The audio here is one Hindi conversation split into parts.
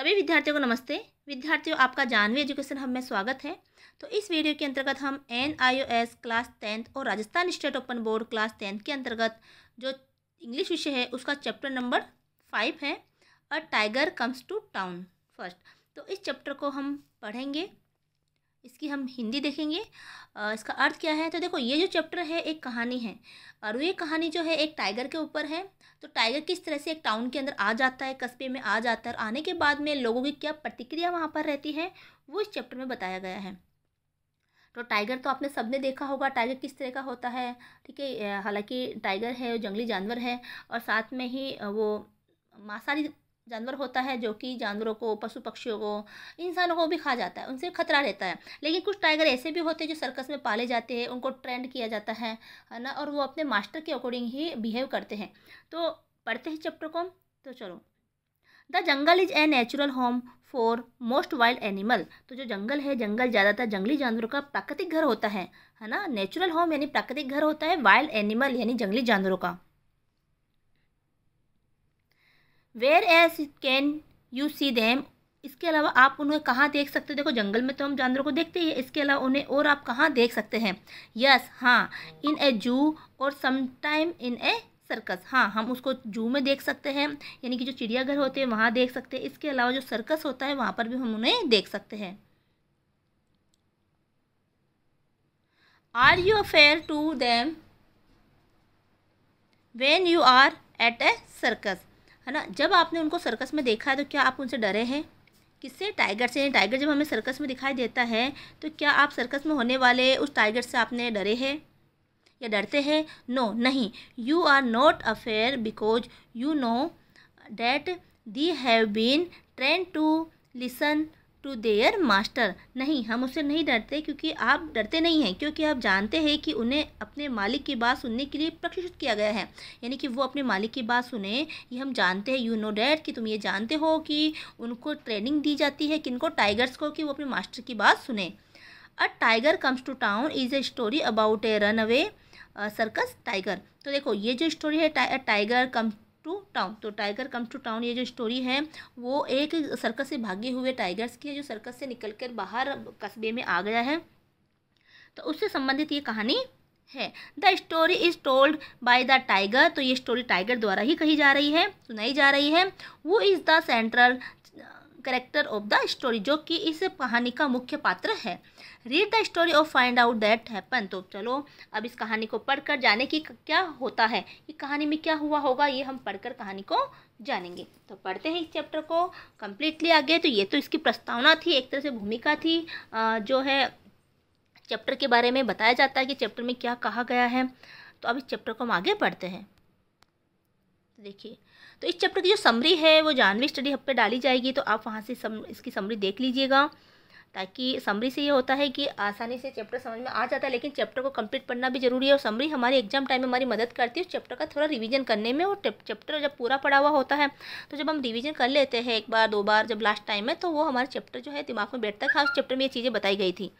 सभी विद्यार्थियों को नमस्ते विद्यार्थियों आपका जानवी एजुकेशन हम में स्वागत है तो इस वीडियो के अंतर्गत हम एन क्लास टेंथ और Rajasthan state open board class tenth के अंतर्गत जो इंग्लिश विषय है उसका चैप्टर नंबर फाइव है a tiger comes to town first तो इस चैप्टर को हम पढ़ेंगे इसकी हम हिंदी देखेंगे इसका अर्थ क्या है तो देखो ये जो चैप्टर है एक कहानी है और ये कहानी जो है एक टाइगर के ऊपर है तो टाइगर किस तरह से एक टाउन के अंदर आ जाता है कस्बे में आ जाता है और आने के बाद में लोगों की क्या प्रतिक्रिया वहाँ पर रहती है वो इस चैप्टर में बताया गया है तो टाइगर तो आपने सबने देखा होगा टाइगर किस तरह का होता है ठीक है हालांकि टाइगर है जंगली जानवर है और साथ में ही वो मांसाहारी जानवर होता है जो कि जानवरों को पशु पक्षियों को इंसानों को भी खा जाता है उनसे खतरा रहता है लेकिन कुछ टाइगर ऐसे भी होते हैं जो सर्कस में पाले जाते हैं उनको ट्रेंड किया जाता है है ना और वो अपने मास्टर के अकॉर्डिंग ही बिहेव करते हैं तो पढ़ते हैं चैप्टर को तो चलो the jungle is a natural home for most wild animal तो जो जंगल है जंगल ज़्यादातर जंगली जानवरों का प्राकृतिक घर होता है है ना नेचुरल होम यानी प्राकृतिक घर होता है वाइल्ड एनिमल यानी जंगली जानवरों का where as can you see them इसके अलावा आप उन्हें कहाँ देख सकते हैं देखो जंगल में तो हम जानवरों को देखते ही इसके अलावा उन्हें और आप कहाँ देख सकते हैं यस yes, हाँ इन ए जू और समटाइम इन ए सर्कस हाँ हम उसको जू में देख सकते हैं यानी कि जो चिड़ियाघर होते हैं वहाँ देख सकते हैं इसके अलावा जो सर्कस होता है वहाँ पर भी हम उन्हें देख सकते हैं are you afraid to them when you are at a circus है ना जब आपने उनको सर्कस में देखा है तो क्या आप उनसे डरे हैं किससे टाइगर से टाइगर जब हमें सर्कस में दिखाई देता है तो क्या आप सर्कस में होने वाले उस टाइगर से आपने डरे हैं या डरते हैं नो no, नहीं you are not afraid because you know that they have been trained to listen to their master नहीं हम उससे नहीं डरते क्योंकि आप डरते नहीं हैं क्योंकि आप जानते हैं कि उन्हें अपने मालिक की बात सुनने के लिए प्रशिक्षित किया गया है यानी कि वो अपने मालिक की बात सुने ये हम जानते हैं यू नो डैट कि तुम ये जानते हो कि उनको ट्रेनिंग दी जाती है किनको टाइगर्स को कि वो अपने मास्टर की बात सुने a tiger comes to town is a story about a runaway circus tiger तो देखो ये जो स्टोरी है टाइगर कम्स टू टाउन तो टाइगर कम टू टाउन ये जो स्टोरी है वो एक सर्कस से भागे हुए टाइगर्स की है जो सर्कस से निकल कर बाहर कस्बे में आ गया है तो उससे संबंधित ये कहानी है the story is told by the tiger तो ये स्टोरी टाइगर द्वारा ही कही जा रही है सुनाई जा रही है वो is the central character of the story जो कि इस कहानी का मुख्य पात्र है read the story of find out that happen तो चलो अब इस कहानी को पढ़कर जाने की क्या होता है कि कहानी में क्या हुआ होगा ये हम पढ़कर कहानी को जानेंगे तो पढ़ते हैं इस चैप्टर को कम्प्लीटली आगे तो ये तो इसकी प्रस्तावना थी एक तरह से भूमिका थी जो है चैप्टर के बारे में बताया जाता है कि चैप्टर में क्या कहा गया है तो अब इस चैप्टर को हम आगे पढ़ते हैं देखिए तो इस चैप्टर की जो समरी है वो जानवी स्टडी हब पे डाली जाएगी तो आप वहाँ से सम, इसकी समरी देख लीजिएगा ताकि समरी से ये होता है कि आसानी से चैप्टर समझ में आ जाता है लेकिन चैप्टर को कंप्लीट पढ़ना भी जरूरी है और समरी हमारे एग्जाम टाइम में हमारी मदद करती है उस चैप्टर का थोड़ा रिवीजन करने में और चैप्टर जब पूरा पढ़ा हुआ होता है तो जब हम रिवीजन कर लेते हैं एक बार दो बार जब लास्ट टाइम है तो वो हमारे चैप्टर जो है दिमाग में बैठता था उस चैप्टर में ये चीज़ें बताई गई थी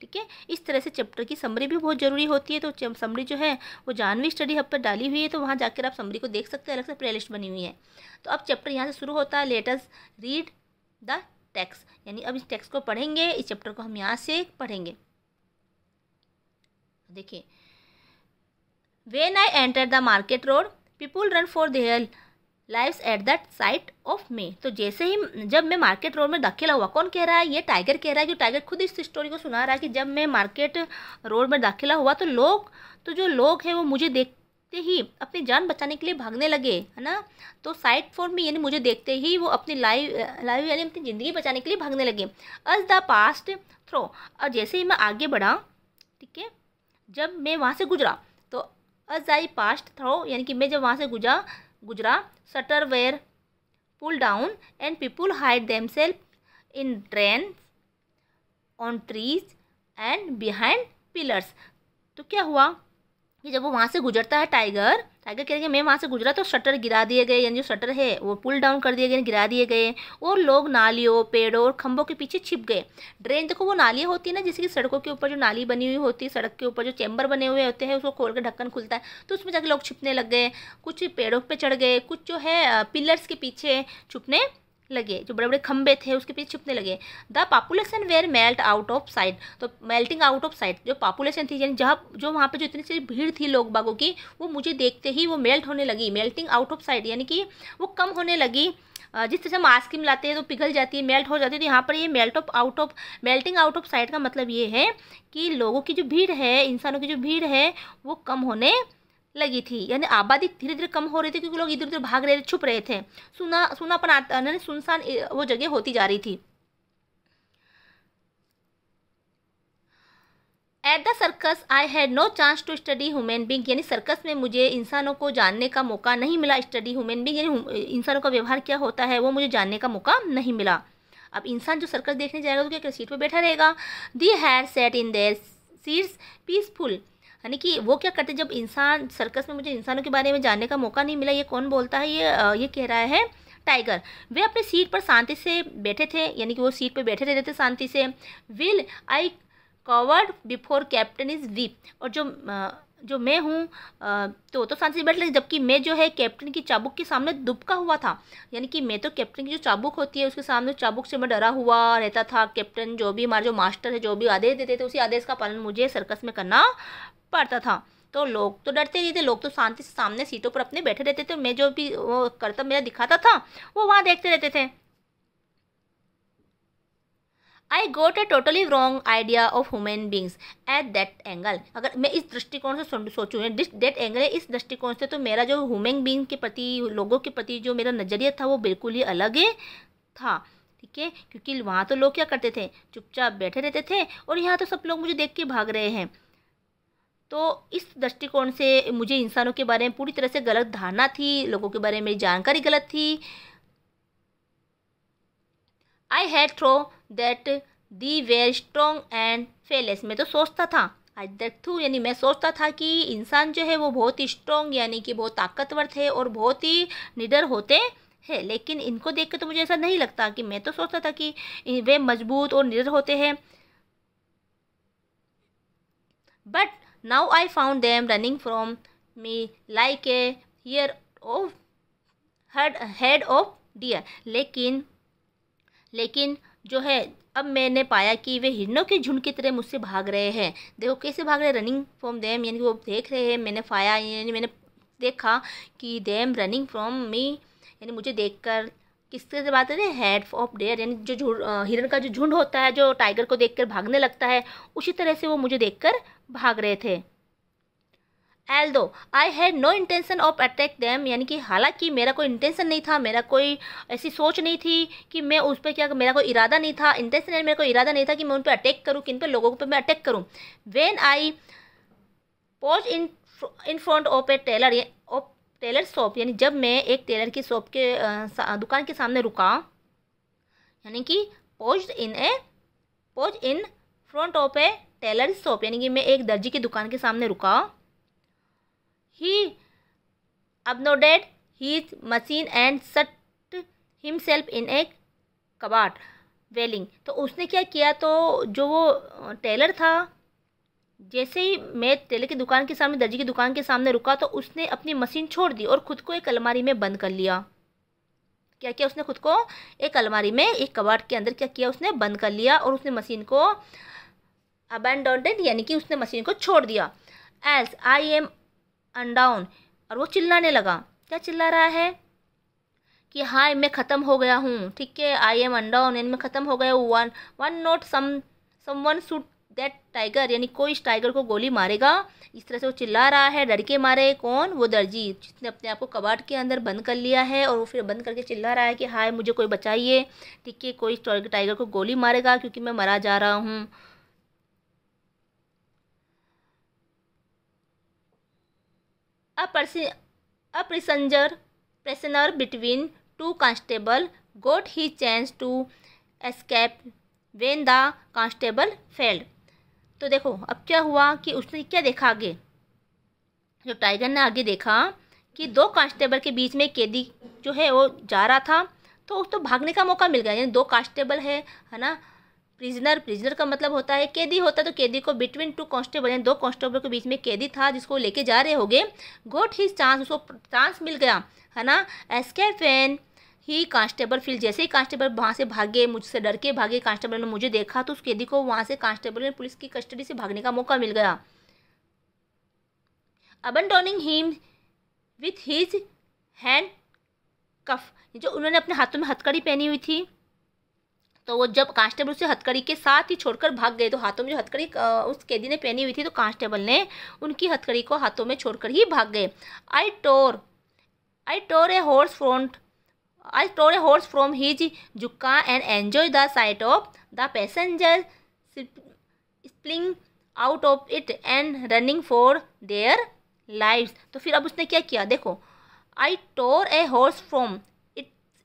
ठीक है इस तरह से चैप्टर की समरी भी बहुत ज़रूरी होती है तो समरी जो है वो जानवी स्टडी हब पर डाली हुई है तो वहाँ जाकर आप समरी को देख सकते हैं अलग से प्ले लिस्ट बनी हुई है तो अब चैप्टर यहाँ से शुरू होता है लेटस रीड द टैक्स यानी अब इस टैक्स को पढ़ेंगे इस चैप्टर को हम यहाँ से पढ़ेंगे देखिए when I enter the market road people run for their lives at that sight of me तो जैसे ही जब मैं मार्केट रोड में दाखिल हुआ कौन कह रहा है ये टाइगर कह रहा है कि टाइगर खुद इस स्टोरी को सुना रहा है कि जब मैं मार्केट रोड में दाखिला हुआ तो लोग तो जो लोग हैं वो मुझे देखते ही अपनी जान बचाने के लिए भागने लगे है ना तो साइट फॉर मी यानी मुझे देखते ही वो अपनी लाइव लाइव यानी अपनी ज़िंदगी बचाने के लिए भागने लगे अज द पास्ट थ्रो और जैसे ही मैं आगे बढ़ा ठीक है जब मैं वहाँ से गुजरा तो अज आई पास्ट थ्रो यानी कि मैं जब वहाँ से गुजरा गुजरा shutter were pull down and people hide them self in drain on trees and behind pillars तो क्या हुआ कि जब वो वहाँ से गुजरता है टाइगर टाइगर कह रहे हैं मैं वहाँ से गुजरा तो शटर गिरा दिए गए यानी जो शटर है वो पुल डाउन कर दिए गए गिरा दिए गए और लोग नालियों पेड़ों और खंभों के पीछे छिप गए ड्रेन देखो वो नालियाँ होती है ना जैसे कि सड़कों के ऊपर जो नाली बनी हुई होती है सड़क के ऊपर जो चैम्बर बने हुए होते हैं उसको खोल कर ढक्कन खुलता है तो उसमें जाकर लोग छिपने लग गए कुछ पेड़ों पर पे चढ़ गए कुछ जो है पिलर्स के पीछे छुपने लगे जो बड़े बड़े खंबे थे उसके पीछे छिपने लगे the population were melt out of sight तो मेल्टिंग आउट ऑफ साइट जो पॉपुलेशन थी यानी जहाँ जो वहाँ पे जो इतनी सारी भीड़ थी लोग बागों की वो मुझे देखते ही वो मेल्ट होने लगी मेल्टिंग आउट ऑफ साइट यानी कि वो कम होने लगी जिस तरह से हम आइसक्रीम लाते हैं तो पिघल जाती है मेल्ट हो जाती है तो यहाँ पर ये melt of out of melting out of sight का मतलब ये है कि लोगों की जो भीड़ है इंसानों की जो भीड़ है वो कम होने लगी थी यानी आबादी धीरे धीरे कम हो रही थी क्योंकि लोग इधर उधर भाग रहे थे छुप रहे थे सुना सुनापन आता यानी सुनसान वो जगह होती जा रही थी at the circus I had no chance to study human being यानी सर्कस में मुझे इंसानों को जानने का मौका नहीं मिला स्टडी ह्यूमन बींग यानी इंसानों का व्यवहार क्या होता है वो मुझे जानने का मौका नहीं मिला अब इंसान जो सर्कस देखने जाएगा तो क्या सीट पर बैठा रहेगा they had sat in their seats peaceful यानी कि वो क्या करते जब इंसान सर्कस में मुझे इंसानों के बारे में जानने का मौका नहीं मिला ये कौन बोलता है ये ये कह रहा है टाइगर वे अपनी सीट पर शांति से बैठे थे यानी कि वो सीट पर बैठे रहते थे शांति से while I cowered before captain is whip और जो जो मैं हूँ तो तो शांति से बैठ लगी जबकि मैं जो है कैप्टन की चाबुक के सामने दुबका हुआ था यानी कि मैं तो कैप्टन की जो चाबुक होती है उसके सामने चाबुक से मैं डरा हुआ रहता था कैप्टन जो भी हमारा जो मास्टर है जो भी आदेश देते थे उसी आदेश का पालन मुझे सर्कस में करना पड़ता था तो लोग तो डरते नहीं थे लोग तो शांति से सामने सीटों पर अपने बैठे रहते थे मैं जो भी वो कर्तव्य मेरा दिखाता था वो वहाँ देखते रहते थे I got a totally wrong idea of human beings at that angle अगर मैं इस दृष्टिकोण से सोचूँ डेट एंगल है इस दृष्टिकोण से तो मेरा जो ह्यूमन बींग के प्रति लोगों के प्रति जो मेरा नज़रिया था वो बिल्कुल ही अलग था ठीक है क्योंकि वहाँ तो लोग क्या करते थे चुपचाप बैठे रहते थे और यहाँ तो सब लोग मुझे देख के भाग रहे हैं तो इस दृष्टिकोण से मुझे इंसानों के बारे में पूरी तरह से गलत धारणा थी लोगों के बारे में मेरी जानकारी गलत थी I had thought that they were strong and fearless मैं तो सोचता था आई दैट थ्रू यानी मैं सोचता था कि इंसान जो है वो बहुत ही स्ट्रोंग यानी कि बहुत ताकतवर थे और बहुत ही निडर होते हैं लेकिन इनको देख के तो मुझे ऐसा नहीं लगता कि मैं तो सोचता था कि वे मजबूत और निडर होते हैं but Now I found them running from me like a year of head head of deer. लेकिन लेकिन जो है अब मैंने पाया कि वे हिरणों के झुंड की तरह मुझसे भाग रहे हैं देखो कैसे भाग रहे रनिंग फ्रॉम देम यानी वो देख रहे हैं मैंने फाया यानी मैंने देखा कि देम रनिंग फ्रॉम मी यानी मुझे देखकर किस तरह से बात करें हेड ऑफ डेयर यानी जो हिरण का जो झुंड होता है जो टाइगर को देखकर भागने लगता है उसी तरह से वो मुझे देखकर भाग रहे थे although I had no intention of attack them यानी कि हालांकि मेरा कोई इंटेंसन नहीं था मेरा कोई ऐसी सोच नहीं थी कि मैं उस पर क्या मेरा कोई इरादा नहीं था इंटेंसन यानी मेरा कोई इरादा नहीं था कि मैं उन पर अटैक करूँ किन पर लोगों पर मैं अटैक करूँ when I paused in in front of a tailor tailor shop यानी जब मैं एक टेलर की शॉप के दुकान के सामने रुका यानी कि pause in a pause in front of a tailor shop यानी कि मैं एक दर्जी की दुकान के सामने रुका he abandoned his machine and shut himself in a cupboard wailing तो उसने क्या किया तो जो वो टेलर था जैसे ही मैं टेले की दुकान के सामने दर्जी की दुकान के सामने रुका तो उसने अपनी मशीन छोड़ दी और ख़ुद को एक अलमारी में बंद कर लिया क्या किया उसने खुद को एक अलमारी में एक कबाट के अंदर क्या किया उसने बंद कर लिया और उसने मशीन को अबैंडेड यानी कि उसने मशीन को छोड़ दिया एज आई एम अनडाउन और वो चिल्लाने लगा क्या चिल्ला रहा है कि हाँ मैं ख़त्म हो गया हूँ ठीक है आई एम अनडाउन यानी मैं ख़त्म हो गया हूँ one one note someone should that tiger यानी कोई इस टाइगर को गोली मारेगा इस तरह से वो चिल्ला रहा है डर के मारे कौन वो दर्जी जिसने अपने आप को कबाट के अंदर बंद कर लिया है और वो फिर बंद करके चिल्ला रहा है कि हाय मुझे कोई बचाइए ठीक है कोई टाइगर को गोली मारेगा क्योंकि मैं मरा जा रहा हूँ a person, a between two constable got he change to escape when the constable fled तो देखो अब क्या हुआ कि उसने क्या देखा आगे जो टाइगर ने आगे देखा कि दो कांस्टेबल के बीच में कैदी जो है वो जा रहा था तो उसको तो भागने का मौका मिल गया यानी दो कांस्टेबल है है ना प्रिजनर प्रिजनर का मतलब होता है कैदी होता है तो कैदी को बिटवीन टू कांस्टेबल यानी दो कांस्टेबल के बीच में कैदी था जिसको लेके जा रहे गए गोट ही चांस उसको चांस मिल गया है ना escape when he constable feel जैसे ही कांस्टेबल वहाँ से भागे मुझसे डर के भागे कांस्टेबल ने मुझे देखा तो उस कैदी को वहाँ से कांस्टेबल ने पुलिस की कस्टडी से भागने का मौका मिल गया abandoning him with his handcuff जो उन्होंने अपने हाथों में हथकड़ी पहनी हुई थी तो वो जब कांस्टेबल उसे हथकड़ी के साथ ही छोड़कर भाग गए तो हाथों में जो हथकड़ी उस कैदी ने पहनी हुई थी तो कांस्टेबल ने उनकी हथकड़ी को हाथों में छोड़कर ही भाग गए I tore I tore a horse front I tore a horse from his jutka and enjoy the sight of the passenger spilling out of it and running for their life तो फिर अब उसने क्या किया देखो आई टोर ए हॉर्स फ्रॉम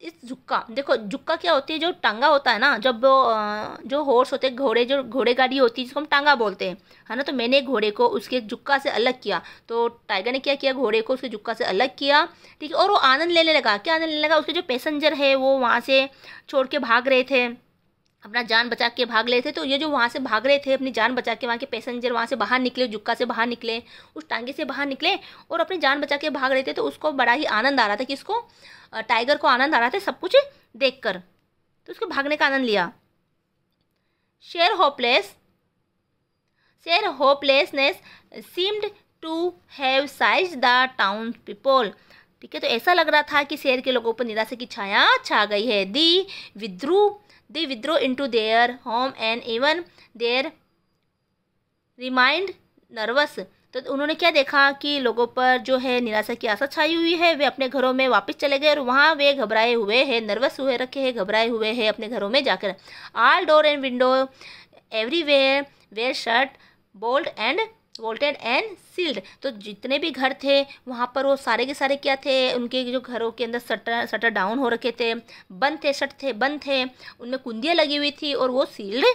इस जुक्का देखो जुक्का क्या होती है जो टांगा होता है ना जब वो जो हॉर्स होते हैं घोड़े जो घोड़े गाड़ी होती है जिसको हम टांगा बोलते हैं है ना तो मैंने घोड़े को उसके जुक्का से अलग किया तो टाइगर ने क्या किया घोड़े को उसके जुक्का से अलग किया ठीक है और वो आनंद लेने लगा क्या आनंद लेने लगा उसके जो पैसेंजर है वो वहाँ से छोड़ के भाग रहे थे अपना जान बचा के भाग रहे थे तो ये जो वहाँ से भाग रहे थे अपनी जान बचा के वहाँ के पैसेंजर वहाँ से बाहर निकले जुक्का से बाहर निकले उस टांगे से बाहर निकले और अपनी जान बचा के भाग रहे थे तो उसको बड़ा ही आनंद आ रहा था कि इसको टाइगर को आनंद आ रहा था सब कुछ देख कर तो उसको भागने का आनंद लिया sheer hopeless sheer hopelessness seemed to have seized the town people ठीक है तो ऐसा लग रहा था कि शेर के लोगों पर निराशा की छाया छा गई है they withdrew they withdrew into their home and even their remained nervous तो उन्होंने क्या देखा कि लोगों पर जो है निराशा की आशा छाई हुई है वे अपने घरों में वापस चले गए और वहाँ वे घबराए हुए हैं नर्वस हुए रखे हैं घबराए हुए हैं अपने घरों में जाकर all door and window everywhere were shut bolted and vaulted and sealed तो जितने भी घर थे वहाँ पर वो सारे के सारे क्या थे उनके जो घरों के अंदर सटर सटर डाउन हो रखे थे बंद थे शट थे बंद थे उनमें कुंदियाँ लगी हुई थी और वो सील्ड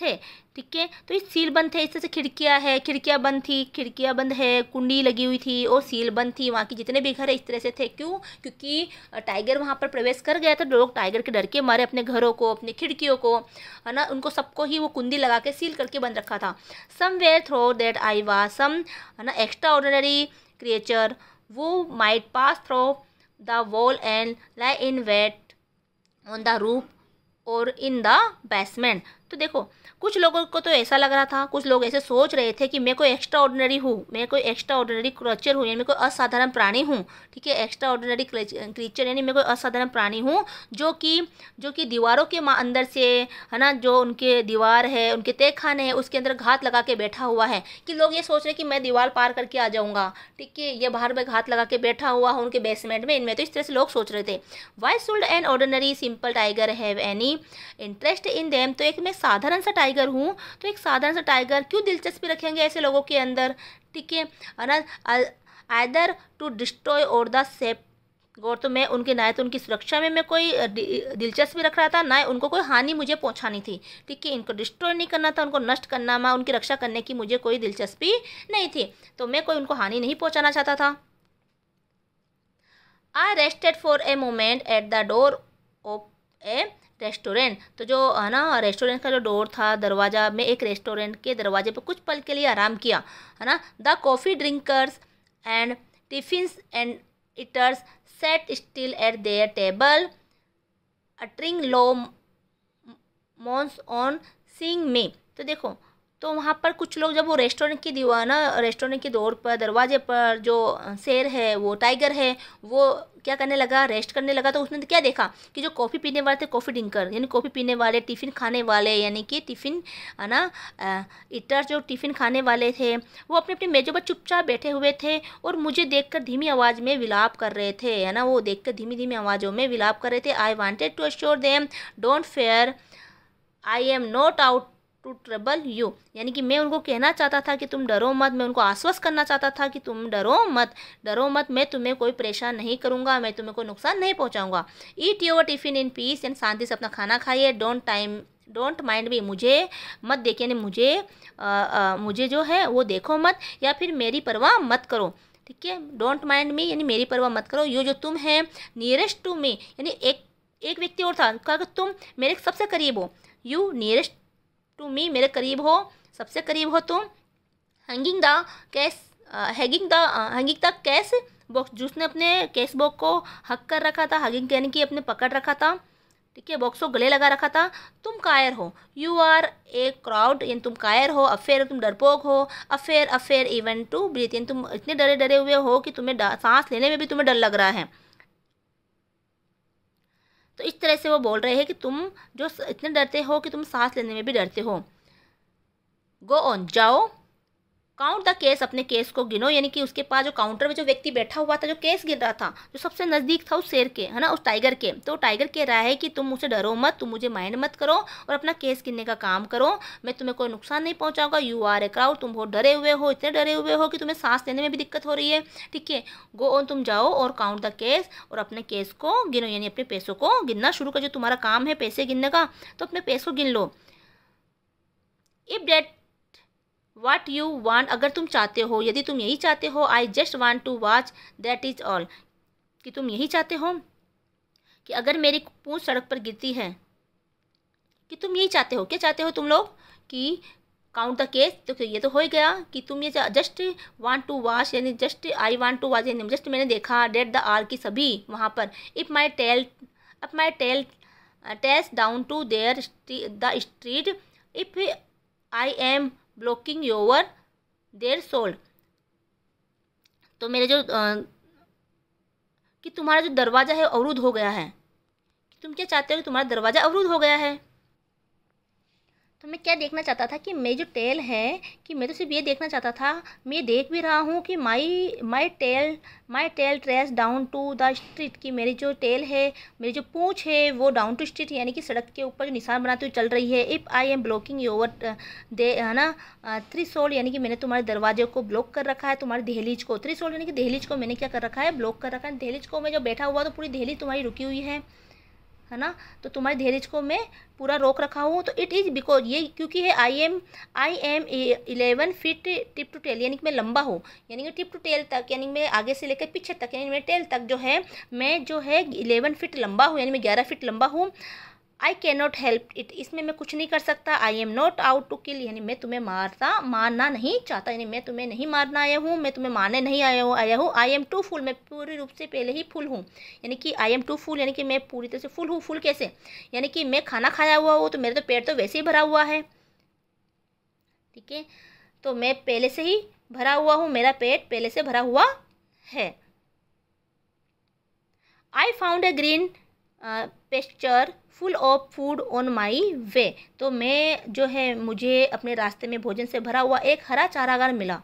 थे ठीक है तो ये सील बंद थे इस तरह से खिड़कियाँ है खिड़कियाँ बंद थी खिड़कियाँ बंद है कुंडी लगी हुई थी और सील बंद थी वहाँ की जितने भी घर है इस तरह से थे क्यों क्योंकि टाइगर वहाँ पर प्रवेश कर गया था तो लोग टाइगर के डर के मारे अपने घरों को अपनी खिड़कियों को है ना उनको सबको ही वो कुंडी लगा के सील करके बंद रखा था some were through that I was some है ना extraordinary creature who might pass through the wall and lie in wait on the roof और इन द बेसमेंट तो देखो कुछ लोगों को तो ऐसा लग रहा था कुछ लोग ऐसे सोच रहे थे कि मैं कोई एक्स्ट्रा ऑर्डिनरी हूँ मैं कोई एक्स्ट्रा ऑर्डिनरी क्रचर हूँ यानी मैं कोई असाधारण प्राणी हूँ ठीक है एक्स्ट्रा ऑर्डिनरी क्रीचर यानी मैं कोई असाधारण प्राणी हूँ जो कि जो कि दीवारों के अंदर से है ना जो उनके दीवार है उनके खाने हैं उसके अंदर घात लगा के बैठा हुआ है कि लोग ये सोच रहे कि मैं दीवार पार करके आ जाऊँगा ठीक है ये बाहर में घात लगा के बैठा हुआ है उनके बेसमेंट में इनमें तो इस तरह से लोग सोच रहे थे why should an ordinary simple tiger have any interest in them तो एक मैं साधारण सा टाइगर हूँ तो एक साधारण सा टाइगर क्यों दिलचस्पी रखेंगे ऐसे लोगों के अंदर ठीक है ना टू डिस्ट्रॉय और द सेप गौर तो मैं उनके ना तो उनकी सुरक्षा में मैं कोई दिलचस्पी रख रहा था ना उनको कोई हानि मुझे पहुंचानी थी ठीक है इनको डिस्ट्रॉय नहीं करना था उनको नष्ट करना माँ उनकी रक्षा करने की मुझे कोई दिलचस्पी नहीं थी तो मैं कोई उनको हानि नहीं पहुंचाना चाहता था I rested for a moment at the door of a restaurant तो जो है ना रेस्टोरेंट का जो डोर था दरवाज़ा में एक रेस्टोरेंट के दरवाजे पर कुछ पल के लिए आराम किया है ना the coffee drinkers and tiffin and eaters sat still at their table uttering low moans on seeing me तो देखो तो वहाँ पर कुछ लोग जब वो रेस्टोरेंट की ना रेस्टोरेंट की दौर पर दरवाजे पर जो शेर है वो टाइगर है वो क्या करने लगा रेस्ट करने लगा तो उसने क्या देखा कि जो कॉफ़ी पीने वाले थे कॉफ़ी ड्रिंकर यानी कॉफ़ी पीने वाले टिफ़िन खाने वाले यानी कि टिफ़िन है ना इटर जो टिफ़िन खाने वाले थे वो अपने अपने मेज़ों पर चुपचाप बैठे हुए थे और मुझे देख धीमी आवाज़ में विलाप कर रहे थे है ना वो देख धीमी धीमी आवाज़ों में विलाप कर रहे थे I wanted to assure them don't fear I am not out to trouble you यानी कि मैं उनको कहना चाहता था कि तुम डरो मत मैं उनको आश्वस्त करना चाहता था कि तुम डरो मत डरो मत मैं तुम्हें कोई परेशान नहीं करूँगा मैं तुम्हें कोई नुकसान नहीं पहुँचाऊँगा eat your tiffin in peace and शांति से अपना खाना खाइए डोंट टाइम डोंट माइंड भी मुझे मत देखिए यानी मुझे आ, आ, मुझे जो है वो देखो मत या फिर मेरी परवाह मत करो ठीक है डोंट माइंड मी यानी मेरी परवाह मत करो यू जो तुम है नियरेस्ट टू मी यानी एक एक व्यक्ति और था कहा तुम मेरे सबसे करीब हो यू नियरेस्ट टू मी मेरे करीब हो सबसे करीब हो तुम hanging the cash hanging the hanging the cash box जूस ने अपने कैश बॉक को हक कर रखा था हगिंग यानी कि अपने पकड़ रखा था ठीक है बॉक्स को गले लगा रखा था तुम कायर हो यू आर ए क्राउड यानी तुम कायर हो अफेयर तुम डरपोक हो afraid afraid even to breathe यानी तुम इतने डरे डरे हुए हो कि तुम्हें सांस लेने में भी तुम्हें डर लग रहा है तो इस तरह से वो बोल रहे हैं कि तुम जो इतने डरते हो कि तुम सांस लेने में भी डरते हो गो ऑन जाओ काउंट द केस अपने केस को गिनो यानी कि उसके पास जो काउंटर में जो व्यक्ति बैठा हुआ था जो केस गिन रहा था जो सबसे नज़दीक था उस शेर के है ना उस टाइगर के तो टाइगर कह रहा है कि तुम मुझसे डरो मत तुम मुझे माइंड मत करो और अपना केस गिनने का काम करो मैं तुम्हें कोई नुकसान नहीं पहुंचाऊंगा यू आर ए क्राउड तुम बहुत डरे हुए हो इतने डरे हुए हो कि तुम्हें सांस लेने में भी दिक्कत हो रही है ठीक है गो ऑन तुम जाओ और काउंट द केस और अपने केस को गिनो यानी अपने पैसों को गिनना शुरू कर जो तुम्हारा काम है पैसे गिनने का तो अपने पैसों गिन लो if that what you want अगर तुम चाहते हो यदि तुम यही चाहते हो I just want to watch that is all कि तुम यही चाहते हो कि अगर मेरी पूछ सड़क पर गिरती है कि तुम यही चाहते हो क्या चाहते हो तुम लोग कि काउंट द केस तो ये तो हो ही गया कि तुम ये जस्ट वांट टू वॉच यानी just I want to watch यानी जस्ट मैंने देखा डेट द आर की सभी वहाँ पर if my tail up my tail test down to there the street if I am blocking your threshold तो मेरे जो आ, कि तुम्हारा जो दरवाज़ा है अवरुद्ध हो गया है कि तुम क्या चाहते हो कि तुम्हारा दरवाज़ा अवरुद्ध हो गया है तो मैं क्या देखना चाहता था कि मैं जो टेल है कि मैं तो सिर्फ ये देखना चाहता था मैं देख भी रहा हूँ कि my my tail my tail trails down to the street कि मेरी जो टेल है मेरी जो पूँछ है वो डाउन टू स्ट्रीट यानी कि सड़क के ऊपर जो निशान बनाते हुए चल रही है if I am blocking your the है ना थ्री uh, सोल्ड यानी कि मैंने तुम्हारे दरवाजे को ब्लॉक कर रखा है तुम्हारी दहलीज को थ्री सोल्ड यानी कि दहलीज को मैंने क्या कर रखा है ब्लॉक कर रखा है दहलीज को मैं जो बैठा हुआ तो पूरी दहलीज तुम्हारी रुकी हुई है है ना तो तुम्हारे धैर्य को मैं पूरा रोक रखा हूँ तो इट इज़ बिकॉज ये क्योंकि है I am I am eleven feet tip to tail यानी कि मैं लंबा हूँ यानी कि टिप टू टेल तक यानी मैं आगे से लेकर पीछे तक यानी मैं टेल तक जो है मैं जो है इलेवन फिट लंबा हूँ यानी मैं ग्यारह फिट लंबा हूँ I can not help it इसमें मैं कुछ नहीं कर सकता I am not out to kill यानी मैं तुम्हें मारता मारना नहीं चाहता यानी मैं तुम्हें नहीं मारना आया हूँ मैं तुम्हें मारने नहीं आया हूँ आया हूँ आई एम टू फुल मैं पूरे रूप से पहले ही फुल हूँ यानी कि आई एम टू फुल यानी कि मैं पूरी तरह से फुल हूँ फुल कैसे यानी कि मैं खाना खाया हुआ हूँ तो मेरे तो पेट तो वैसे ही भरा हुआ है ठीक है तो मैं पहले से ही भरा हुआ हूँ मेरा पेट पहले से भरा हुआ है I found a green pasture full of food on my way तो मैं जो है मुझे अपने रास्ते में भोजन से भरा हुआ एक हरा चारागार मिला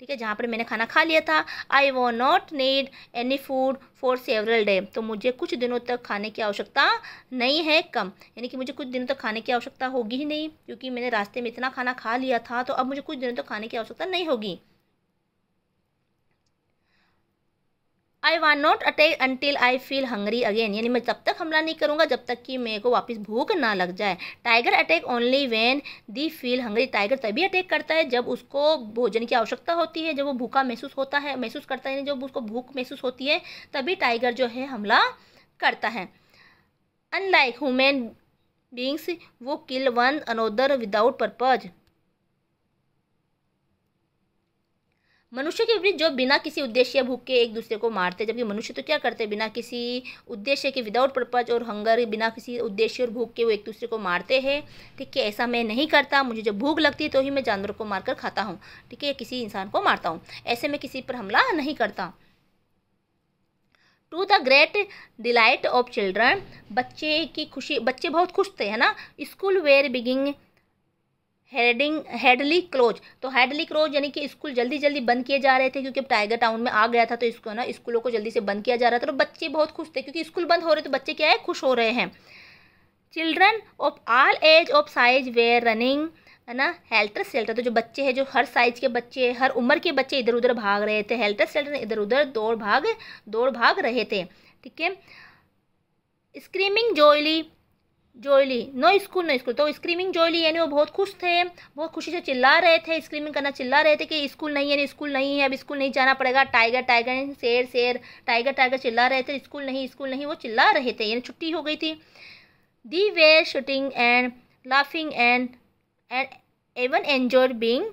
ठीक है जहाँ पर मैंने खाना खा लिया था I would not need any food for several day तो मुझे कुछ दिनों तक खाने की आवश्यकता नहीं है कम यानी कि मुझे कुछ दिनों तक खाने की आवश्यकता होगी ही नहीं क्योंकि मैंने रास्ते में इतना खाना खा लिया था तो अब मुझे कुछ दिनों तक खाने की आवश्यकता नहीं होगी I won't not attack until I feel hungry again यानी मैं तब तक हमला नहीं करूँगा जब तक कि मेरे को वापस भूख ना लग जाए tiger attack only when they feel hungry tiger तभी अटैक करता है जब उसको भोजन की आवश्यकता होती है जब वो भूखा महसूस होता है महसूस करता है जब उसको भूख महसूस होती है तभी टाइगर जो है हमला करता है unlike human beings who kill one another without purpose मनुष्य के विपरीत जो बिना किसी उद्देश्य या भूख के एक दूसरे को मारते जबकि मनुष्य तो क्या करते बिना किसी उद्देश्य के विदाउट पर्पज और हंगर बिना किसी उद्देश्य और भूख के वो एक दूसरे को मारते हैं ठीक है ऐसा मैं नहीं करता मुझे जब भूख लगती है तो ही मैं जानवर को मारकर खाता हूँ ठीक है किसी इंसान को मारता हूँ ऐसे में किसी पर हमला नहीं करता to the great delight of children बच्चे की खुशी बच्चे बहुत खुश थे है ना school were being heading hastily closed तो हेडली क्लोज यानी कि स्कूल जल्दी जल्दी बंद किए जा रहे थे क्योंकि टाइगर टाउन में आ गया था तो इसको ना स्कूलों को जल्दी से बंद किया जा रहा था तो बच्चे बहुत खुश थे क्योंकि स्कूल बंद हो रहे तो बच्चे क्या है खुश हो रहे हैं children of all age of size were running है ना हेल्टर सेल्टर तो जो बच्चे हैं जो हर साइज के बच्चे हर उम्र के बच्चे इधर उधर भाग रहे थे हेल्टर सेल्टर इधर उधर दौड़ भाग दौड़ भाग रहे थे ठीक है screaming joyfully joyfully no school no school तो स्क्रीमिंग जोयली यानी वो बहुत खुश थे बहुत खुशी से चिल्ला रहे थे स्क्रीमिंग करना चिल्ला रहे थे कि स्कूल नहीं है स्कूल नहीं है अब स्कूल नहीं जाना पड़ेगा टाइगर टाइगर शेर शेर टाइगर टाइगर चिल्ला रहे थे स्कूल नहीं स्कूल नहीं वो चिल्ला रहे थे यानी छुट्टी हो गई थी they were shouting and laughing and and even enjoy being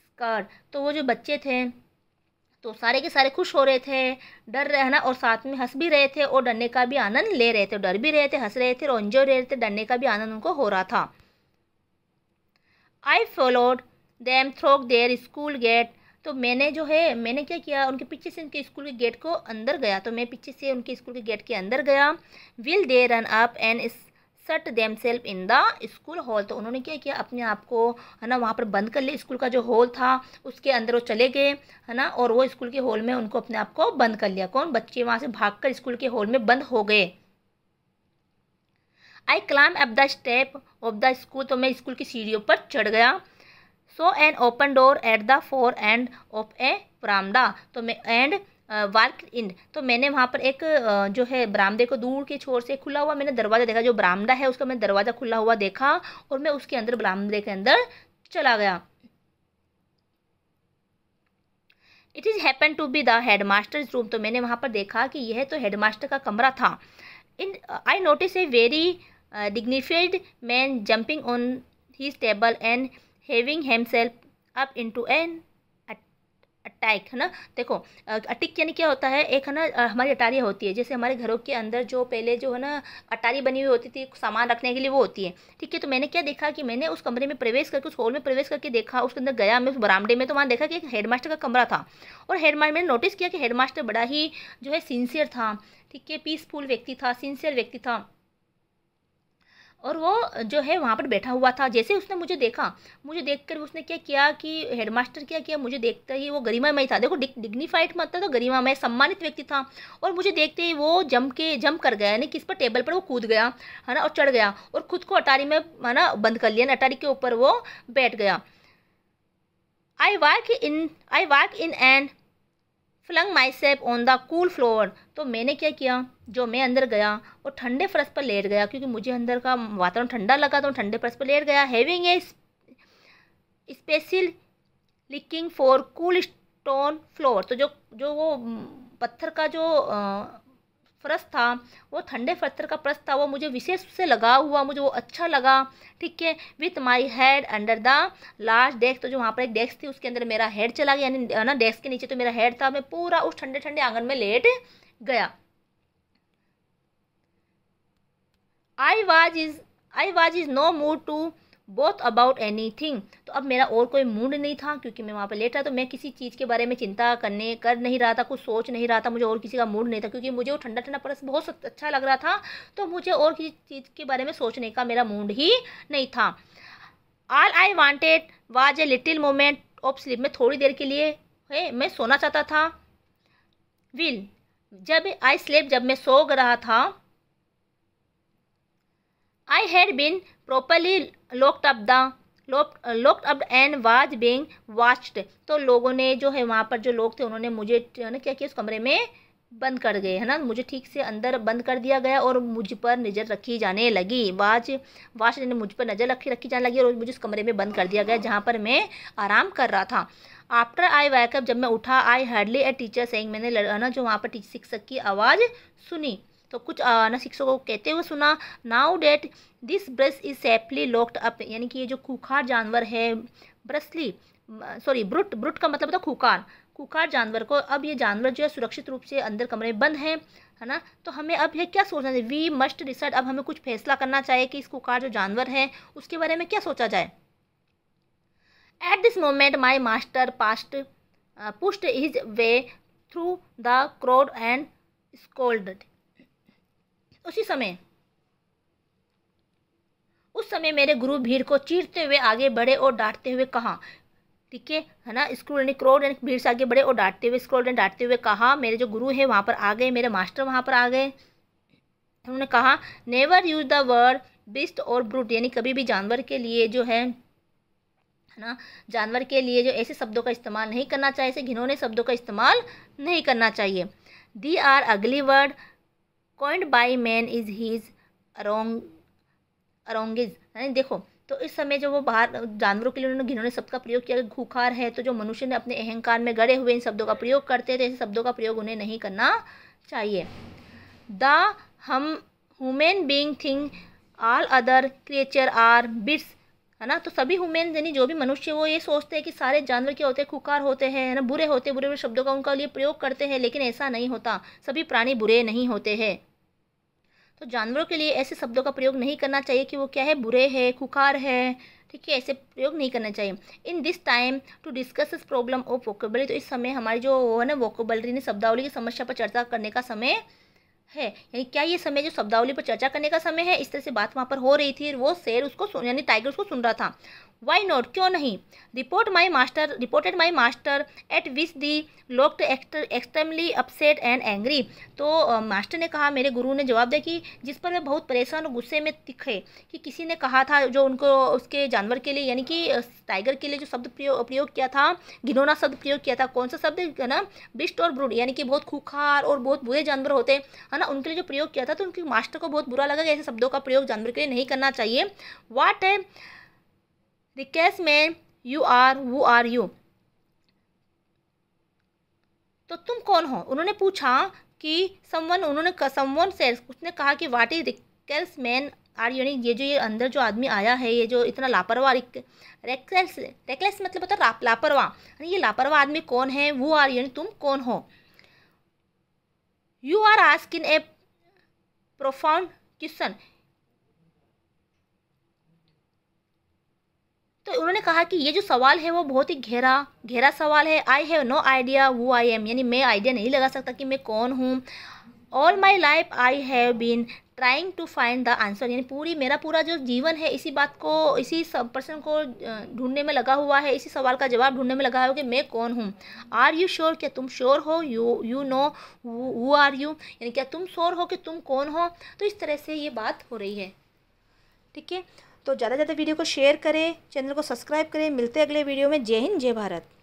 scared तो वो जो बच्चे थे तो सारे के सारे खुश हो रहे थे डर रहे ना और साथ में हंस भी रहे थे और डरने का भी आनंद ले रहे थे डर भी रहे थे हंस रहे थे और एंजॉय रहे थे डरने का भी आनंद उनको हो रहा था I followed them through their school gate तो मैंने जो है मैंने क्या किया उनके पीछे से उनके स्कूल के गेट को अंदर गया तो मैं पीछे से उनके स्कूल के गेट के अंदर गया while they run up and shut them self in the school hall तो उन्होंने क्या किया अपने आप को है ना वहाँ पर बंद कर लिया स्कूल का जो हॉल था उसके अंदर वो चले गए है ना और वो स्कूल के हॉल में उनको अपने आप को बंद कर लिया कौन बच्चे वहाँ से भाग कर स्कूल के हॉल में बंद हो गए I climb up the step of the school तो मैं स्कूल की सीढ़ियों पर चढ़ गया saw an open door at the far end of a बरामदा तो मैं एंड वर्क इन तो मैंने वहाँ पर एक जो है बरामदे को दूर के छोर से खुला हुआ मैंने दरवाज़ा देखा जो बरामदा है उसका मैंने दरवाज़ा खुला हुआ देखा और मैं उसके अंदर बरामदे के अंदर चला गया it is happen to be the head master's room तो मैंने वहाँ पर देखा कि यह तो हेड मास्टर का कमरा था in I notice a very dignified man jumping on his table and having himself up into an attic है ना देखो अटिक यानी क्या होता है एक है ना हमारी अटारियाँ होती है जैसे हमारे घरों के अंदर जो पहले जो है ना अटारी बनी हुई होती थी सामान रखने के लिए वो होती है ठीक है तो मैंने क्या देखा कि मैंने उस कमरे में प्रवेश करके उस हॉल में प्रवेश करके देखा उसके अंदर गया मैं उस बरामडे में तो वहाँ देखा कि एक हेडमास्टर का कमरा था और हेडमास्टर मैंने नोटिस किया कि हेडमास्टर बड़ा ही जो है सिंसियर था ठीक है पीसफुल व्यक्ति था सिंसियर व्यक्ति था और वो जो है वहाँ पर बैठा हुआ था जैसे उसने मुझे देखा मुझे देखकर उसने क्या किया कि हेडमास्टर क्या किया मुझे देखते ही वो गरिमामय था देखो डिग्निफाइड मतलब तो गरिमामय सम्मानित व्यक्ति था और मुझे देखते ही वो जम के जम कर गया यानी किस पर टेबल पर वो कूद गया है ना और चढ़ गया और खुद को अटारी में है ना बंद कर लिया अटारी के ऊपर वो बैठ गया I work in I work in and flung my sap on the cool floor तो मैंने क्या किया जो मैं अंदर गया और ठंडे फर्श पर लेट गया क्योंकि मुझे अंदर का वातावरण ठंडा लगा तो ठंडे फर्श पर लेट गया having a special liking for cool stone floor तो जो जो वो पत्थर का जो आ, फ्रस था वो ठंडे पत्थर का फ्रस था वो मुझे विशेष से लगा हुआ मुझे वो अच्छा लगा ठीक है with my head under the last desk तो जो वहाँ पर एक डेस्क थी उसके अंदर मेरा हेड चला गया यानी ना डेस्क के नीचे तो मेरा हेड था मैं पूरा उस ठंडे ठंडे आंगन में लेट गया I was in I was in no mood to bother about anything तो अब मेरा और कोई मूड नहीं था क्योंकि मैं वहाँ पर लेट रहा तो मैं किसी चीज़ के बारे में चिंता करने कर नहीं रहा था कुछ सोच नहीं रहा था मुझे और किसी का मूड नहीं था क्योंकि मुझे वो ठंडा ठंडा परस बहुत अच्छा लग रहा था तो मुझे और किसी चीज़ के बारे में सोचने का मेरा मूड ही नहीं था all I wanted was a little moment of sleep में थोड़ी देर के लिए है मैं सोना चाहता था विल जब आई स्लिप जब मैं सो रहा था I had been properly locked up the lock up and was being watched तो लोगों ने जो है वहाँ पर जो लोग थे उन्होंने मुझे ना क्या किया उस कमरे में बंद कर गए है ना मुझे ठीक से अंदर बंद कर दिया गया और मुझ पर नज़र रखी जाने लगी वाच वाच ने मुझ पर नज़र रखी रखी जाने लगी और मुझे उस कमरे में बंद कर दिया गया जहाँ पर मैं आराम कर रहा था आफ्टर आई वैकअप जब मैं उठा आई हार्डली ए टीचर सेंग मैंने है ना जो वहाँ पर शिक्षक की आवाज़ सुनी तो कुछ शिक्षकों को कहते हुए सुना now that this brute is safely locked up यानी कि ये जो खुखार जानवर है ब्रसली सॉरी ब्रुट ब्रुट का मतलब होता है खुखार कुकार जानवर को अब ये जानवर जो है सुरक्षित रूप से अंदर कमरे में बंद है है ना तो हमें अब यह क्या सोचना चाहिए वी मस्ट डिसाइड अब हमें कुछ फैसला करना चाहिए कि इस कुकार जो जानवर है उसके बारे में क्या सोचा जाए at this moment my master past pushed his way through the crowd and scolded उसी समय उस समय मेरे गुरु भीड़ को चीरते हुए आगे बढ़े और डांटते हुए कहा ठीक है ना स्क्रोल ने क्रोड यानी भीड़ से आगे बढ़े और डांटते हुए स्क्रोल ने डांटते हुए कहा मेरे जो गुरु है वहाँ पर आ गए मेरे मास्टर वहाँ पर आ गए उन्होंने कहा never use the word beast or brute यानी कभी भी जानवर के लिए जो है है ना जानवर के लिए जो ऐसे शब्दों का इस्तेमाल नहीं करना चाहिए ऐसे घिनौने शब्दों का इस्तेमाल नहीं करना चाहिए they are ugly word coined by man is his arrogant arrogance यानी देखो तो इस समय जब वो बाहर जानवरों के लिए उन्होंने घिनौने शब्द का प्रयोग किया घुखार है तो जो मनुष्य ने अपने अहंकार में गड़े हुए इन शब्दों का प्रयोग करते हैं तो ऐसे शब्दों का प्रयोग उन्हें नहीं करना चाहिए द हम human being think all other creature are beasts है ना तो सभी हुमेन यानी जो भी मनुष्य वो ये सोचते हैं कि सारे जानवर क्या होते हैं खुकार होते हैं है ना बुरे होते बुरे बुरे शब्दों का उनका लिए प्रयोग करते हैं लेकिन ऐसा नहीं होता सभी प्राणी बुरे नहीं होते हैं तो जानवरों के लिए ऐसे शब्दों का प्रयोग नहीं करना चाहिए कि वो क्या है बुरे है खुकार है ठीक है ऐसे प्रयोग नहीं करना चाहिए in this time to discuss this problem of vocabulary तो इस समय हमारी जो है ना वोकेबलरी ने शब्दावली की समस्या पर चर्चा करने का समय है यानी क्या ये समय जो शब्दावली पर चर्चा करने का समय है इस तरह से बात वहाँ पर हो रही थी वो शेर उसको यानी टाइगर उसको सुन रहा था वाई नॉट क्यों नहीं report my master reported my master at which the folk extremely upset and angry तो मास्टर uh, ने कहा मेरे गुरु ने जवाब दिया कि जिस पर मैं बहुत परेशान और गुस्से में दिखे कि किसी ने कहा था जो उनको उसके जानवर के लिए यानी कि टाइगर के लिए जो शब्द प्रयोग प्रयोग किया था घिनौना शब्द प्रयोग किया था कौन सा शब्द है ना बिस्ट और ब्रूड यानी कि बहुत खूखार और बहुत बुरे जानवर होते है ना ना उनके लिए जो प्रयोग किया था तो उनके मास्टर को बहुत बुरा लगा कि ऐसे शब्दों का प्रयोग जानवर के लिए नहीं करना चाहिए वाट है द केस में you are who are you तो तुम कौन हो उन्होंने पूछा कि समवन उन्होंने समवन से उसने कहा कि what is reckless man are यानी ये जो ये अंदर जो आदमी आया है ये जो इतना लापरवाह रेकलेस रेकलेस मतलब होता है लापरवाह ये लापरवाह आदमी कौन है वो आर यानी तुम कौन हो you are asking a profound question तो उन्होंने कहा कि ये जो सवाल है वो बहुत ही घेरा घेरा सवाल है आई हैव नो आइडिया वो आई एम यानी मैं आइडिया नहीं लगा सकता कि मैं कौन हूँ all my life I have been trying to find the answer यानी पूरी मेरा पूरा जो जीवन है इसी बात को इसी सब पर्सन को ढूंढने में लगा हुआ है इसी सवाल का जवाब ढूंढने में लगा हुआ कि मैं कौन हूँ आर यू श्योर क्या तुम श्योर हो you you know who are you यानी क्या तुम श्योर हो कि तुम कौन हो तो इस तरह से ये बात हो रही है ठीक है तो ज़्यादा से ज़्यादा वीडियो को शेयर करें चैनल को सब्सक्राइब करें मिलते अगले वीडियो में जय हिंद जय भारत